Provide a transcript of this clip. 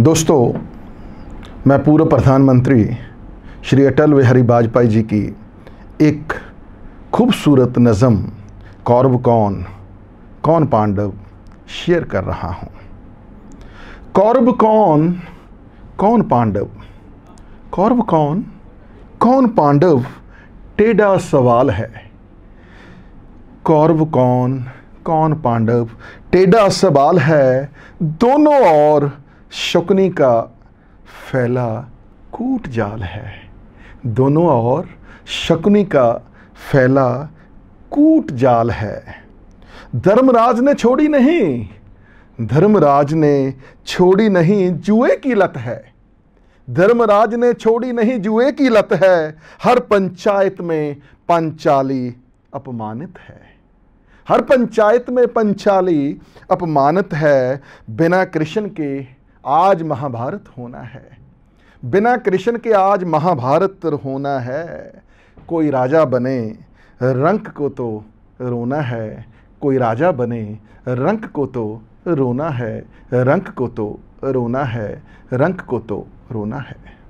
दोस्तों मैं पूर्व प्रधानमंत्री श्री अटल बिहारी वाजपेयी जी की एक खूबसूरत नज़म कौरव कौन कौन पांडव शेयर कर रहा हूँ कौरव कौन कौन पांडव कौरव कौन कौन पांडव टेढ़ा सवाल है कौरव कौन कौन पांडव टेढ़ा सवाल है दोनों और शकुनी का फैला कूट जाल है दोनों और शकुनी का फैला कूट जाल है धर्मराज ने छोड़ी नहीं धर्मराज ने छोड़ी नहीं जुए की लत है धर्मराज ने छोड़ी नहीं जुए की लत है हर पंचायत में पंचाली अपमानित है हर पंचायत में पंचाली अपमानित है बिना कृष्ण के आज महाभारत होना है बिना कृष्ण के आज महाभारत होना है कोई राजा बने रंक को तो रोना है कोई राजा बने रंक को तो रोना है रंक को तो रोना है रंक को तो रोना है